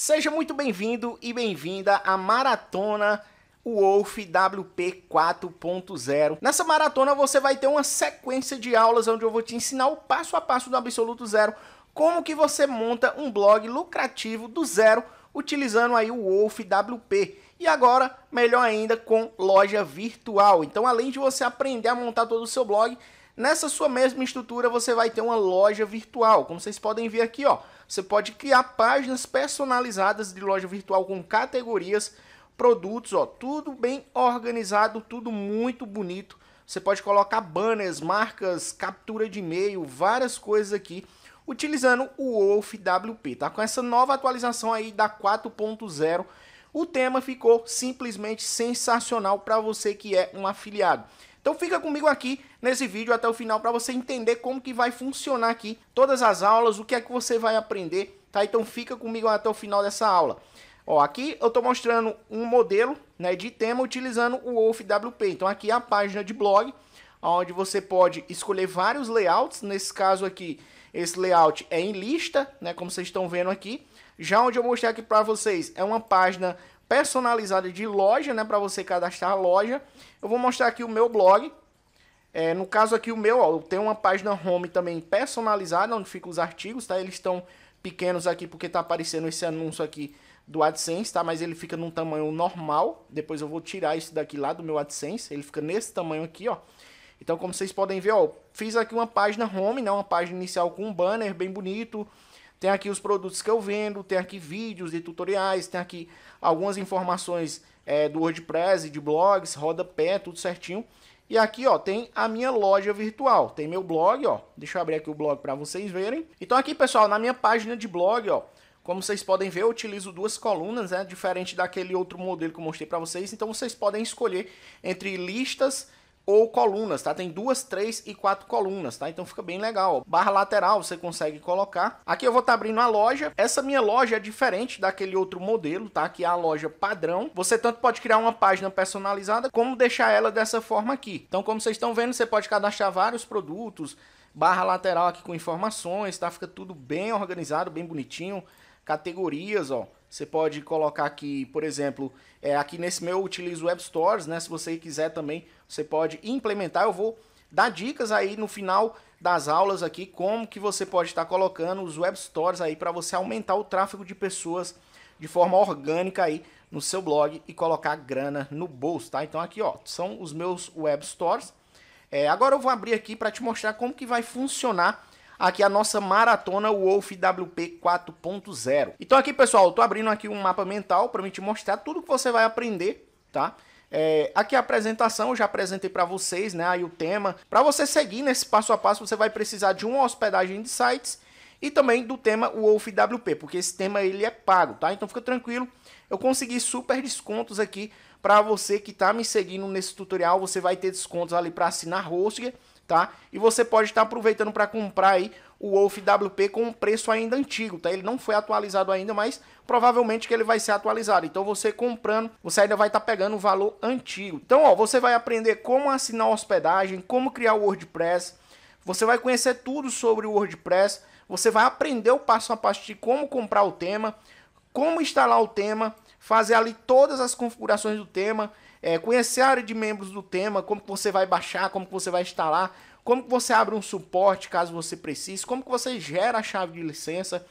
Seja muito bem-vindo e bem-vinda à maratona Wolf WP 4.0. Nessa maratona você vai ter uma sequência de aulas onde eu vou te ensinar o passo a passo do absoluto zero, como que você monta um blog lucrativo do zero utilizando aí o Wolf WP. E agora, melhor ainda, com loja virtual. Então, além de você aprender a montar todo o seu blog, nessa sua mesma estrutura você vai ter uma loja virtual. Como vocês podem ver aqui, ó, você pode criar páginas personalizadas de loja virtual com categorias, produtos, ó, tudo bem organizado, tudo muito bonito. Você pode colocar banners, marcas, captura de e-mail, várias coisas aqui, utilizando o Wolf WP, tá? Com essa nova atualização aí da 4.0, o tema ficou simplesmente sensacional para você que é um afiliado. Então fica comigo aqui nesse vídeo até o final para você entender como que vai funcionar aqui todas as aulas, o que é que você vai aprender, tá? Então fica comigo até o final dessa aula. Ó, aqui eu estou mostrando um modelo né, de tema utilizando o WolfWP. Então aqui é a página de blog, onde você pode escolher vários layouts. Nesse caso aqui, esse layout é em lista, né, como vocês estão vendo aqui. Já onde eu mostrei aqui para vocês é uma página personalizada de loja, né, para você cadastrar a loja. Eu vou mostrar aqui o meu blog, é, no caso aqui, o meu, ó, eu tenho uma página home também personalizada, onde ficam os artigos, tá? Eles estão pequenos aqui porque tá aparecendo esse anúncio aqui do AdSense, tá? Mas ele fica num tamanho normal. Depois eu vou tirar isso daqui lá do meu AdSense. Ele fica nesse tamanho aqui, ó. Então, como vocês podem ver, ó, fiz aqui uma página home, né? Uma página inicial com um banner bem bonito. Tem aqui os produtos que eu vendo, tem aqui vídeos e tutoriais, tem aqui algumas informações é, do WordPress, de blogs, rodapé, tudo certinho. E aqui, ó, tem a minha loja virtual, tem meu blog, ó. Deixa eu abrir aqui o blog para vocês verem. Então aqui, pessoal, na minha página de blog, ó, como vocês podem ver, eu utilizo duas colunas, né, diferente daquele outro modelo que eu mostrei para vocês. Então vocês podem escolher entre listas ou colunas, tá? Tem duas, três e quatro colunas, tá? Então fica bem legal. Barra lateral você consegue colocar. Aqui eu vou estar tá abrindo a loja. Essa minha loja é diferente daquele outro modelo, tá? Que é a loja padrão. Você tanto pode criar uma página personalizada como deixar ela dessa forma aqui. Então, como vocês estão vendo, você pode cadastrar vários produtos, barra lateral aqui com informações, tá? Fica tudo bem organizado, bem bonitinho. Categorias, ó. Você pode colocar aqui, por exemplo, é, aqui nesse meu eu utilizo Web Stores, né? Se você quiser também você pode implementar. Eu vou dar dicas aí no final das aulas aqui como que você pode estar colocando os web stores aí para você aumentar o tráfego de pessoas de forma orgânica aí no seu blog e colocar grana no bolso, tá? Então aqui, ó, são os meus web stores. É, agora eu vou abrir aqui para te mostrar como que vai funcionar aqui a nossa maratona Wolf WP 4.0. Então aqui, pessoal, eu tô abrindo aqui um mapa mental para me te mostrar tudo que você vai aprender, tá? É, aqui a apresentação, eu já apresentei para vocês, né? Aí o tema. Para você seguir nesse passo a passo, você vai precisar de uma hospedagem de sites e também do tema Wolf WP, porque esse tema ele é pago, tá? Então fica tranquilo, eu consegui super descontos aqui para você que está me seguindo nesse tutorial, você vai ter descontos ali para assinar Hostger, tá? E você pode estar tá aproveitando para comprar aí o Wolf WP com um preço ainda antigo, tá? Ele não foi atualizado ainda, mas provavelmente que ele vai ser atualizado. Então você comprando, você ainda vai estar tá pegando o valor antigo. Então, ó, você vai aprender como assinar hospedagem, como criar o WordPress, você vai conhecer tudo sobre o WordPress, você vai aprender o passo a passo de como comprar o tema, como instalar o tema, fazer ali todas as configurações do tema, é, conhecer a área de membros do tema, como que você vai baixar, como que você vai instalar, como que você abre um suporte caso você precise, como que você gera a chave de licença,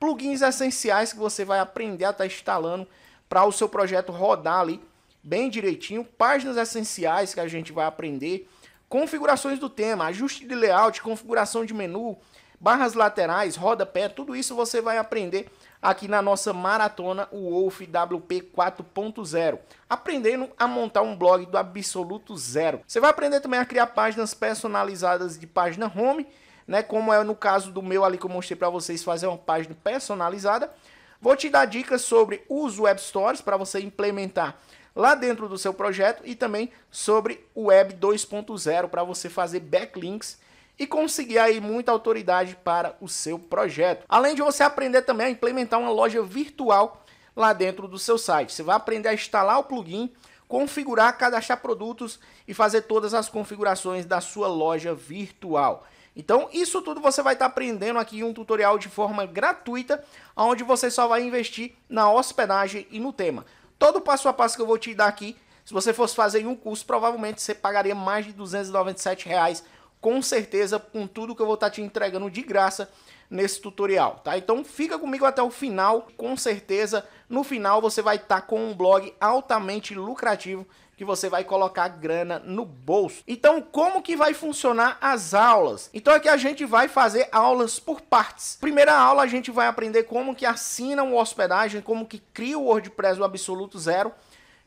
plugins essenciais que você vai aprender a estar tá instalando para o seu projeto rodar ali bem direitinho, páginas essenciais que a gente vai aprender, configurações do tema, ajuste de layout, configuração de menu, barras laterais, rodapé, tudo isso você vai aprender aqui na nossa maratona, o Wolf WP 4.0, aprendendo a montar um blog do absoluto zero. Você vai aprender também a criar páginas personalizadas de página home, né, como é no caso do meu ali que eu mostrei para vocês fazer uma página personalizada. Vou te dar dicas sobre os web stores para você implementar lá dentro do seu projeto e também sobre o web 2.0 para você fazer backlinks e conseguir aí muita autoridade para o seu projeto. Além de você aprender também a implementar uma loja virtual lá dentro do seu site. Você vai aprender a instalar o plugin, configurar, cadastrar produtos e fazer todas as configurações da sua loja virtual. Então, isso tudo você vai estar tá aprendendo aqui em um tutorial de forma gratuita, onde você só vai investir na hospedagem e no tema. Todo o passo a passo que eu vou te dar aqui, se você fosse fazer em um curso, provavelmente você pagaria mais de R$ 297 reais com certeza com tudo que eu vou estar tá te entregando de graça nesse tutorial, tá? Então fica comigo até o final, com certeza no final você vai estar tá com um blog altamente lucrativo que você vai colocar grana no bolso. Então, como que vai funcionar as aulas? Então, aqui a gente vai fazer aulas por partes. Primeira aula, a gente vai aprender como que assina uma hospedagem, como que cria o WordPress do Absoluto Zero.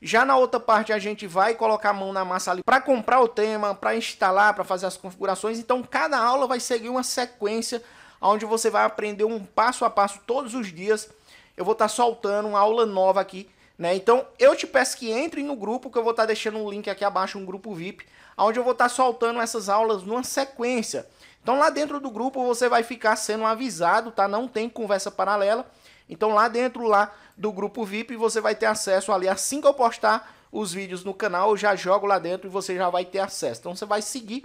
Já na outra parte a gente vai colocar a mão na massa ali para comprar o tema, para instalar, para fazer as configurações. Então cada aula vai seguir uma sequência onde você vai aprender um passo a passo todos os dias. Eu vou estar tá soltando uma aula nova aqui, né? Então eu te peço que entre no grupo que eu vou estar tá deixando um link aqui abaixo, um grupo VIP, onde eu vou estar tá soltando essas aulas numa sequência. Então lá dentro do grupo você vai ficar sendo avisado, tá? Não tem conversa paralela. Então lá dentro lá do grupo VIP e você vai ter acesso ali assim que eu postar os vídeos no canal, eu já jogo lá dentro e você já vai ter acesso. Então você vai seguir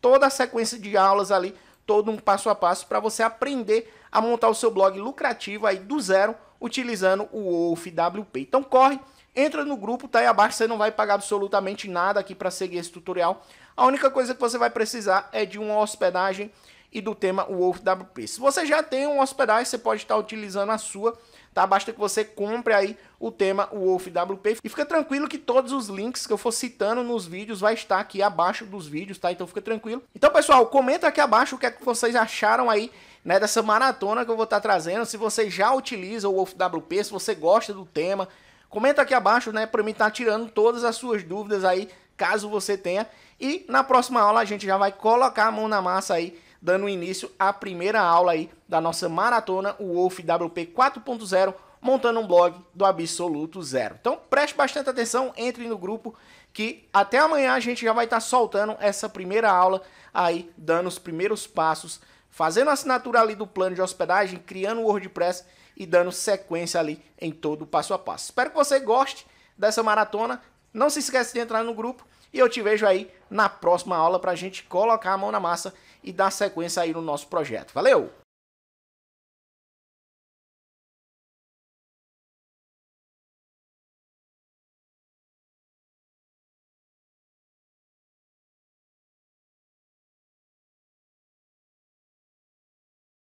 toda a sequência de aulas ali, todo um passo a passo para você aprender a montar o seu blog lucrativo aí do zero utilizando o Wolf WP. Então corre, entra no grupo, tá aí abaixo, você não vai pagar absolutamente nada aqui para seguir esse tutorial. A única coisa que você vai precisar é de uma hospedagem e do tema Wolf WP. Se você já tem uma hospedagem, você pode estar utilizando a sua tá? Basta que você compre aí o tema Wolf WP. E fica tranquilo que todos os links que eu for citando nos vídeos vai estar aqui abaixo dos vídeos, tá? Então fica tranquilo. Então, pessoal, comenta aqui abaixo o que é que vocês acharam aí, né, dessa maratona que eu vou estar tá trazendo. Se você já utiliza o Wolf WP, se você gosta do tema, comenta aqui abaixo, né, para mim estar tá tirando todas as suas dúvidas aí, caso você tenha. E na próxima aula a gente já vai colocar a mão na massa aí dando início à primeira aula aí da nossa maratona, o Wolf WP 4.0, montando um blog do Absoluto Zero. Então preste bastante atenção, entre no grupo que até amanhã a gente já vai estar tá soltando essa primeira aula aí, dando os primeiros passos, fazendo a assinatura ali do plano de hospedagem, criando o WordPress e dando sequência ali em todo o passo a passo. Espero que você goste dessa maratona. Não se esqueça de entrar no grupo e eu te vejo aí na próxima aula para a gente colocar a mão na massa e dar sequência aí no nosso projeto. Valeu!